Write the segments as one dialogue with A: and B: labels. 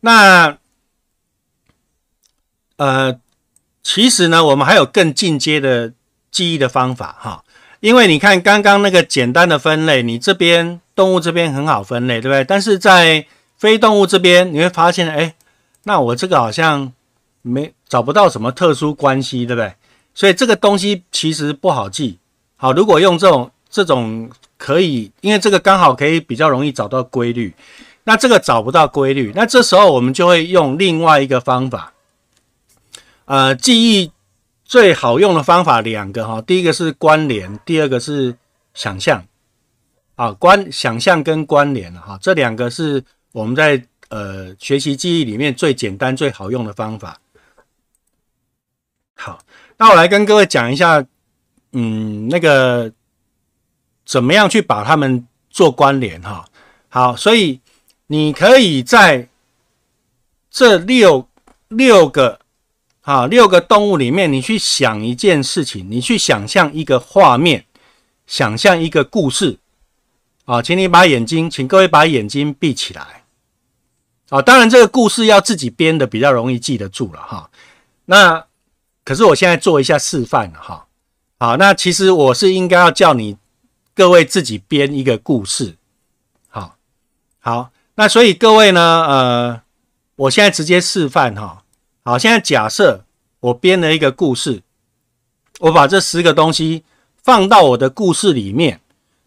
A: 那，呃，其实呢，我们还有更进阶的记忆的方法哈。因为你看刚刚那个简单的分类，你这边动物这边很好分类，对不对？但是在非动物这边，你会发现，哎，那我这个好像没找不到什么特殊关系，对不对？所以这个东西其实不好记。好，如果用这种这种可以，因为这个刚好可以比较容易找到规律。那这个找不到规律，那这时候我们就会用另外一个方法，呃，记忆最好用的方法两个哈，第一个是关联，第二个是想象，啊，关想象跟关联哈，这两个是我们在呃学习记忆里面最简单最好用的方法。好，那我来跟各位讲一下，嗯，那个怎么样去把它们做关联哈？好，所以。你可以在这六六个啊六个动物里面，你去想一件事情，你去想象一个画面，想象一个故事啊，请你把眼睛，请各位把眼睛闭起来啊。当然，这个故事要自己编的比较容易记得住了哈。那可是我现在做一下示范哈。好，那其实我是应该要叫你各位自己编一个故事，好好。那所以各位呢，呃，我现在直接示范哈。好，现在假设我编了一个故事，我把这十个东西放到我的故事里面，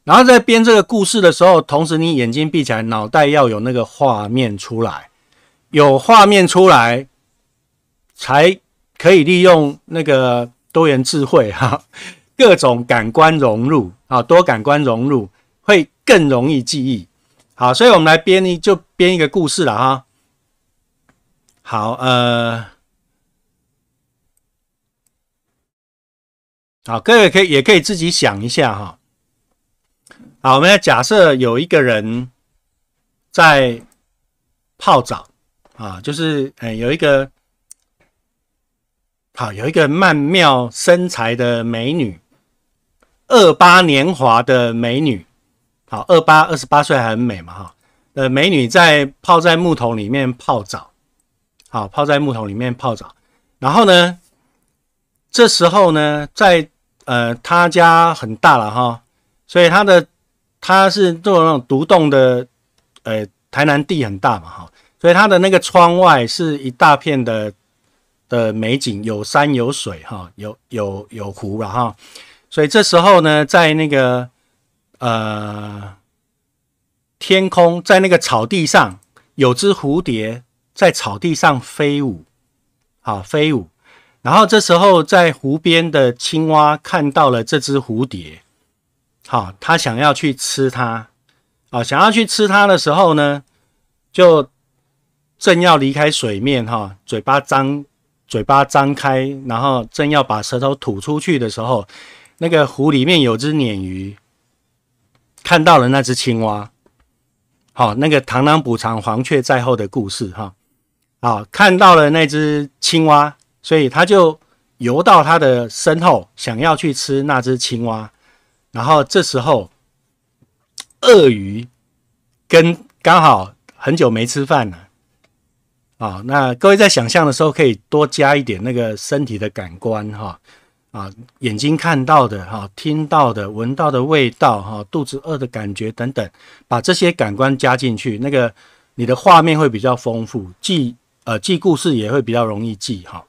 A: 然后在编这个故事的时候，同时你眼睛闭起来，脑袋要有那个画面出来，有画面出来才可以利用那个多元智慧哈，各种感官融入啊，多感官融入会更容易记忆。好，所以我们来编一就编一个故事了哈。好，呃，好，各位可以也可以自己想一下哈。好，我们来假设有一个人在泡澡啊，就是哎，有一个好有一个曼妙身材的美女，二八年华的美女。好，二八二十八岁还很美嘛哈，呃，美女在泡在木桶里面泡澡，好，泡在木桶里面泡澡，然后呢，这时候呢，在呃，他家很大了哈，所以他的他是做那种独栋的，呃，台南地很大嘛哈，所以他的那个窗外是一大片的的美景，有山有水哈，有有有湖了哈，所以这时候呢，在那个。呃，天空在那个草地上有只蝴蝶在草地上飞舞，啊，飞舞。然后这时候在湖边的青蛙看到了这只蝴蝶，好，它想要去吃它，啊，想要去吃它的时候呢，就正要离开水面，哈，嘴巴张，嘴巴张开，然后正要把舌头吐出去的时候，那个湖里面有只鲶鱼。看到了那只青蛙，好，那个螳螂捕蝉，黄雀在后的故事，哈，啊，看到了那只青蛙，所以他就游到他的身后，想要去吃那只青蛙，然后这时候，鳄鱼跟刚好很久没吃饭了，啊，那各位在想象的时候可以多加一点那个身体的感官，哈。啊，眼睛看到的哈，听到的，闻到的味道哈，肚子饿的感觉等等，把这些感官加进去，那个你的画面会比较丰富，记呃记故事也会比较容易记哈。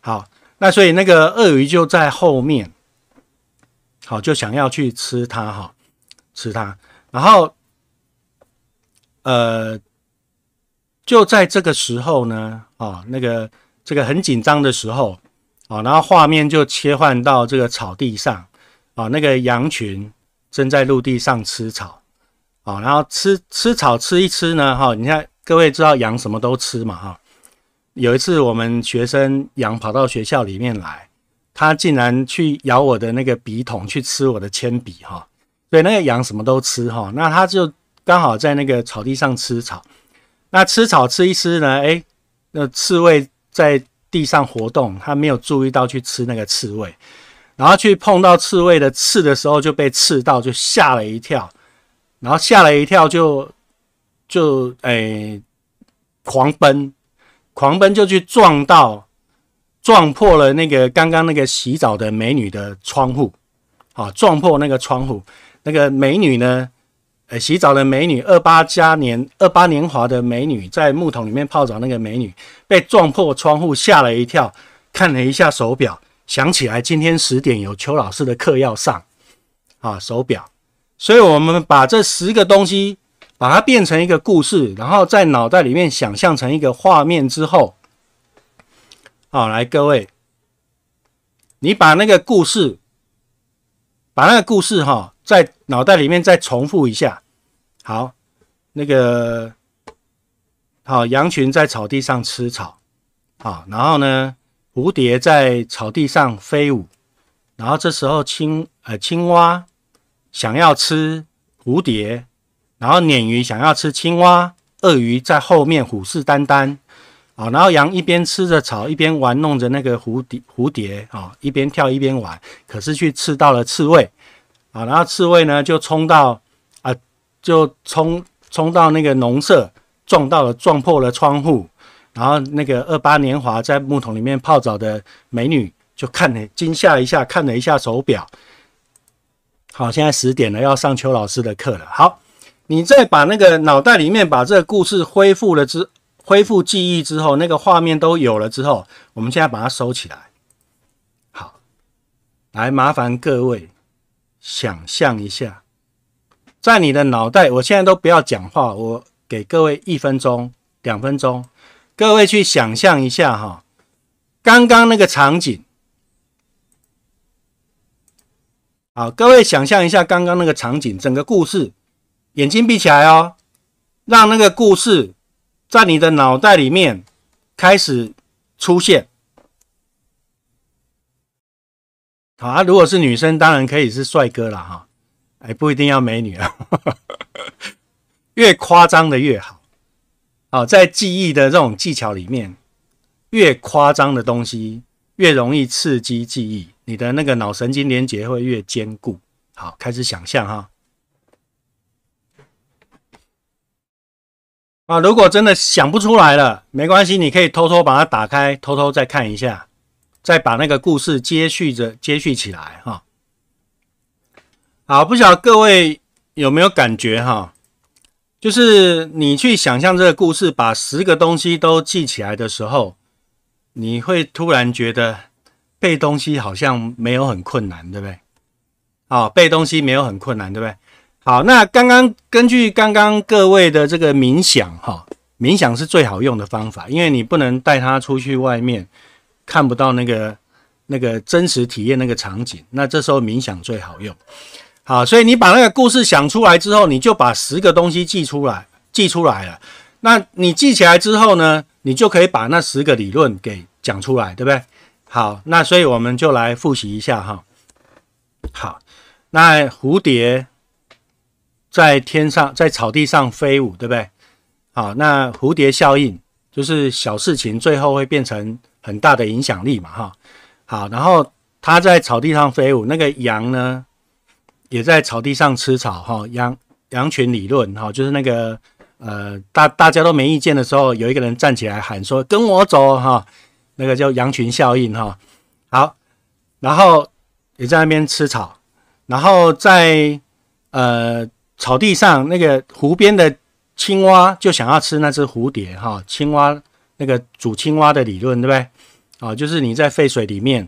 A: 好，那所以那个鳄鱼就在后面，好就想要去吃它哈，吃它，然后呃就在这个时候呢，啊那个这个很紧张的时候。啊，然后画面就切换到这个草地上，啊，那个羊群正在陆地上吃草，啊，然后吃吃草吃一吃呢，哈，你看各位知道羊什么都吃嘛，哈，有一次我们学生羊跑到学校里面来，它竟然去咬我的那个笔筒去吃我的铅笔，哈，对，那个羊什么都吃，哈，那它就刚好在那个草地上吃草，那吃草吃一吃呢，哎，那刺猬在。地上活动，他没有注意到去吃那个刺猬，然后去碰到刺猬的刺的时候就被刺到，就吓了一跳，然后吓了一跳就就诶狂奔，狂奔就去撞到撞破了那个刚刚那个洗澡的美女的窗户，啊撞破那个窗户，那个美女呢？哎，洗澡的美女，二八加年，二八年华的美女，在木桶里面泡澡。那个美女被撞破窗户，吓了一跳，看了一下手表，想起来今天十点有邱老师的课要上，啊，手表。所以，我们把这十个东西，把它变成一个故事，然后在脑袋里面想象成一个画面之后，好，来各位，你把那个故事，把那个故事，哈。在脑袋里面再重复一下，好，那个好，羊群在草地上吃草，好，然后呢，蝴蝶在草地上飞舞，然后这时候青呃青蛙想要吃蝴蝶，然后鲶鱼想要吃青蛙，鳄鱼在后面虎视眈眈，啊，然后羊一边吃着草，一边玩弄着那个蝴蝶蝴蝶啊，一边跳一边玩，可是却刺到了刺猬。啊，然后刺猬呢就冲到啊，就冲冲到那个农舍，撞到了撞破了窗户，然后那个二八年华在木桶里面泡澡的美女就看了惊吓一下，看了一下手表。好，现在十点了，要上邱老师的课了。好，你再把那个脑袋里面把这个故事恢复了之，恢复记忆之后，那个画面都有了之后，我们现在把它收起来。好，来麻烦各位。想象一下，在你的脑袋，我现在都不要讲话，我给各位一分钟、两分钟，各位去想象一下哈，刚刚那个场景。好，各位想象一下刚刚那个场景，整个故事，眼睛闭起来哦，让那个故事在你的脑袋里面开始出现。啊，如果是女生，当然可以是帅哥了哈，哎，不一定要美女啊，越夸张的越好。好，在记忆的这种技巧里面，越夸张的东西越容易刺激记忆，你的那个脑神经连接会越坚固。好，开始想象哈。啊，如果真的想不出来了，没关系，你可以偷偷把它打开，偷偷再看一下。再把那个故事接续着接续起来哈。好，不晓各位有没有感觉哈？就是你去想象这个故事，把十个东西都记起来的时候，你会突然觉得背东西好像没有很困难，对不对？好，背东西没有很困难，对不对？好，那刚刚根据刚刚各位的这个冥想哈，冥想是最好用的方法，因为你不能带它出去外面。看不到那个那个真实体验那个场景，那这时候冥想最好用。好，所以你把那个故事想出来之后，你就把十个东西记出来，记出来了。那你记起来之后呢，你就可以把那十个理论给讲出来，对不对？好，那所以我们就来复习一下哈。好，那蝴蝶在天上在草地上飞舞，对不对？好，那蝴蝶效应就是小事情最后会变成。很大的影响力嘛，哈，好，然后它在草地上飞舞，那个羊呢，也在草地上吃草，哈，羊羊群理论，哈，就是那个，呃，大大家都没意见的时候，有一个人站起来喊说：“跟我走，哈。”那个叫羊群效应，哈，好，然后也在那边吃草，然后在呃草地上，那个湖边的青蛙就想要吃那只蝴蝶，哈，青蛙。那个煮青蛙的理论，对不对？啊，就是你在沸水里面，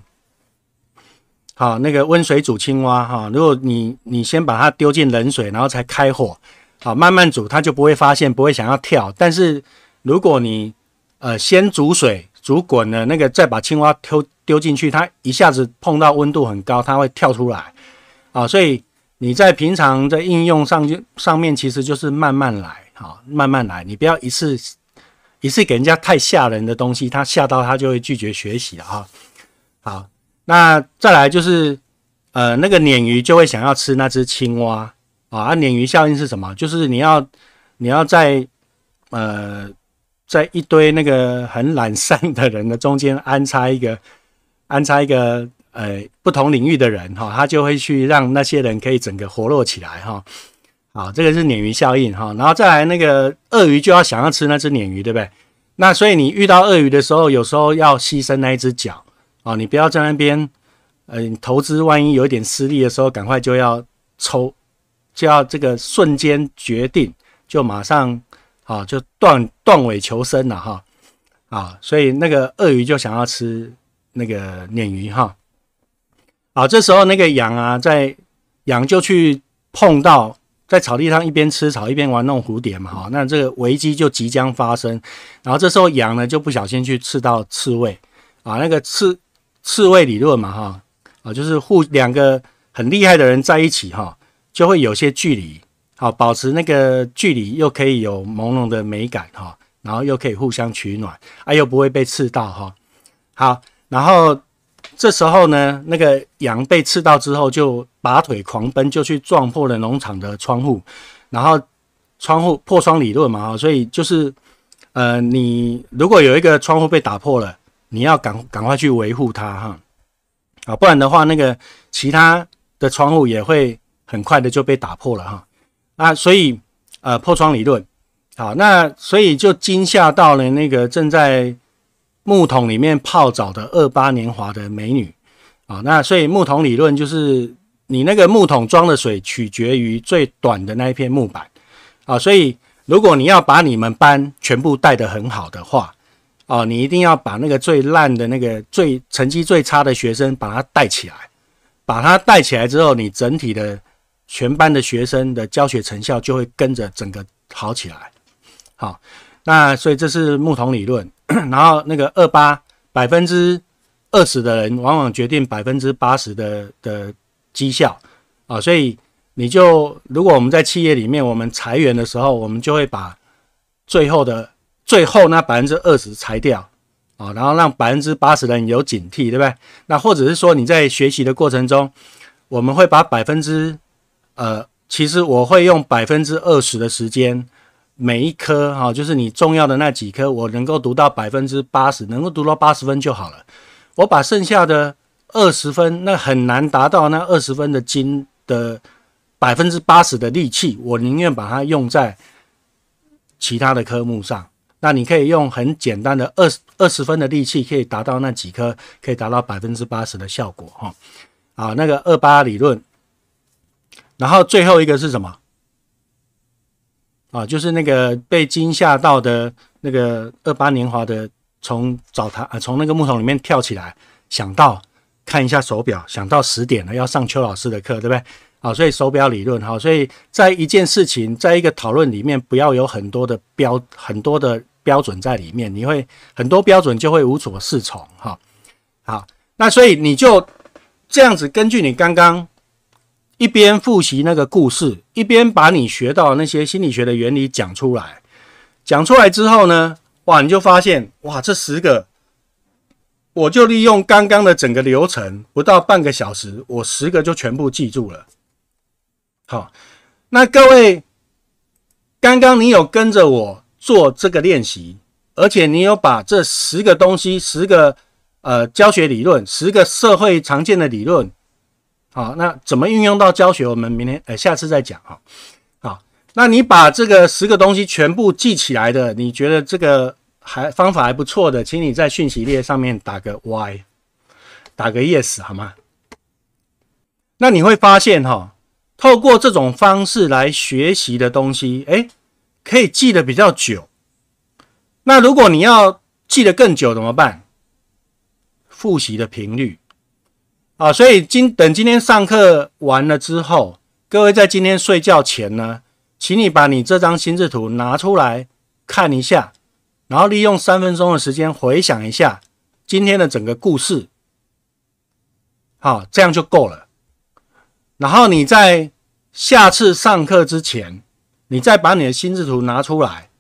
A: 好，那个温水煮青蛙哈。如果你你先把它丢进冷水，然后才开火，好，慢慢煮，它就不会发现，不会想要跳。但是如果你呃先煮水煮滚了，那个再把青蛙丢丢进去，它一下子碰到温度很高，它会跳出来啊。所以你在平常在应用上就上面其实就是慢慢来，好，慢慢来，你不要一次。也是给人家太吓人的东西，他吓到他就会拒绝学习了哈。好，那再来就是，呃，那个鲶鱼就会想要吃那只青蛙啊。鲶鱼效应是什么？就是你要你要在呃在一堆那个很懒散的人的中间安插一个安插一个呃不同领域的人哈，他就会去让那些人可以整个活络起来哈。啊，这个是鲶鱼效应哈，然后再来那个鳄鱼就要想要吃那只鲶鱼，对不对？那所以你遇到鳄鱼的时候，有时候要牺牲那一只脚啊，你不要在那边，嗯，投资万一有一点失利的时候，赶快就要抽，就要这个瞬间决定，就马上啊，就断断尾求生了哈啊，所以那个鳄鱼就想要吃那个鲶鱼哈，啊，这时候那个羊啊，在羊就去碰到。在草地上一边吃草一边玩弄蝴蝶嘛，哈，那这个危机就即将发生。然后这时候羊呢就不小心去刺到刺猬，啊，那个刺刺猬理论嘛，哈，啊，就是互两个很厉害的人在一起哈，就会有些距离，好，保持那个距离又可以有朦胧的美感哈，然后又可以互相取暖，啊，又不会被刺到哈，好，然后。这时候呢，那个羊被刺到之后，就拔腿狂奔，就去撞破了农场的窗户，然后窗户破窗理论嘛，所以就是，呃，你如果有一个窗户被打破了，你要赶赶快去维护它哈，啊，不然的话，那个其他的窗户也会很快的就被打破了哈，啊，所以呃破窗理论，好，那所以就惊吓到了那个正在。木桶里面泡澡的二八年华的美女啊，那所以木桶理论就是你那个木桶装的水取决于最短的那一片木板啊，所以如果你要把你们班全部带得很好的话啊，你一定要把那个最烂的那个最成绩最差的学生把他带起来，把他带起来之后，你整体的全班的学生的教学成效就会跟着整个好起来，好。那所以这是木桶理论，然后那个二八百分之二十的人往往决定百分之八十的的绩效啊，所以你就如果我们在企业里面我们裁员的时候，我们就会把最后的最后那百分之二十裁掉啊，然后让百分之八十人有警惕，对不对？那或者是说你在学习的过程中，我们会把百分之呃，其实我会用百分之二十的时间。每一科哈，就是你重要的那几科，我能够读到百分之八十，能够读到八十分就好了。我把剩下的二十分，那很难达到那二十分的金的百分之八十的力气，我宁愿把它用在其他的科目上。那你可以用很简单的二二十分的力气，可以达到那几科可以达到百分之八十的效果哈。啊，那个二八理论，然后最后一个是什么？啊，就是那个被惊吓到的那个二八年华的，从澡堂啊，从那个木桶里面跳起来，想到看一下手表，想到十点了要上邱老师的课，对不对？啊，所以手表理论哈，所以在一件事情，在一个讨论里面，不要有很多的标，很多的标准在里面，你会很多标准就会无所适从哈。好，那所以你就这样子根据你刚刚。一边复习那个故事，一边把你学到那些心理学的原理讲出来。讲出来之后呢，哇，你就发现，哇，这十个，我就利用刚刚的整个流程，不到半个小时，我十个就全部记住了。好，那各位，刚刚你有跟着我做这个练习，而且你有把这十个东西，十个呃教学理论，十个社会常见的理论。好，那怎么运用到教学？我们明天，呃，下次再讲哈。好，那你把这个十个东西全部记起来的，你觉得这个还方法还不错的，请你在讯息列上面打个 Y，打个 Yes 好吗？那你会发现哈，透过这种方式来学习的东西，哎，可以记得比较久。那如果你要记得更久怎么办？复习的频率。啊，所以今等今天上课完了之后，各位在今天睡觉前呢，请你把你这张心智图拿出来看一下，然后利用三分钟的时间回想一下今天的整个故事，好，这样就够了。然后你在下次上课之前，你再把你的心智图拿出来，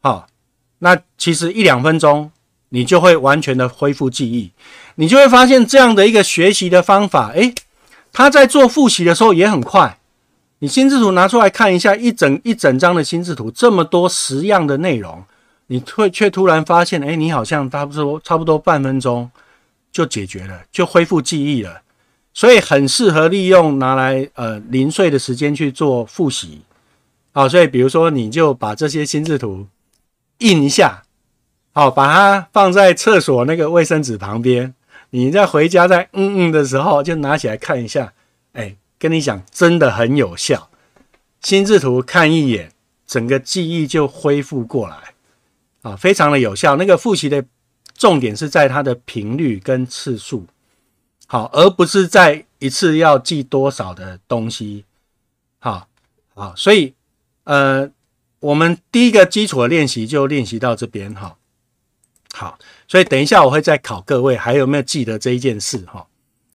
A: 好，那其实一两分钟你就会完全的恢复记忆。你就会发现这样的一个学习的方法，诶，他在做复习的时候也很快。你心智图拿出来看一下，一整一整张的心智图，这么多十样的内容，你会却突然发现，诶，你好像差不多差不多半分钟就解决了，就恢复记忆了。所以很适合利用拿来呃零碎的时间去做复习好，所以比如说，你就把这些心智图印一下，好，把它放在厕所那个卫生纸旁边。你在回家在嗯嗯的时候，就拿起来看一下，哎，跟你讲，真的很有效。心智图看一眼，整个记忆就恢复过来，啊，非常的有效。那个复习的重点是在它的频率跟次数，好，而不是在一次要记多少的东西，好，好，所以，呃，我们第一个基础的练习就练习到这边，哈，好。所以等一下我会再考各位，还有没有记得这一件事？哈。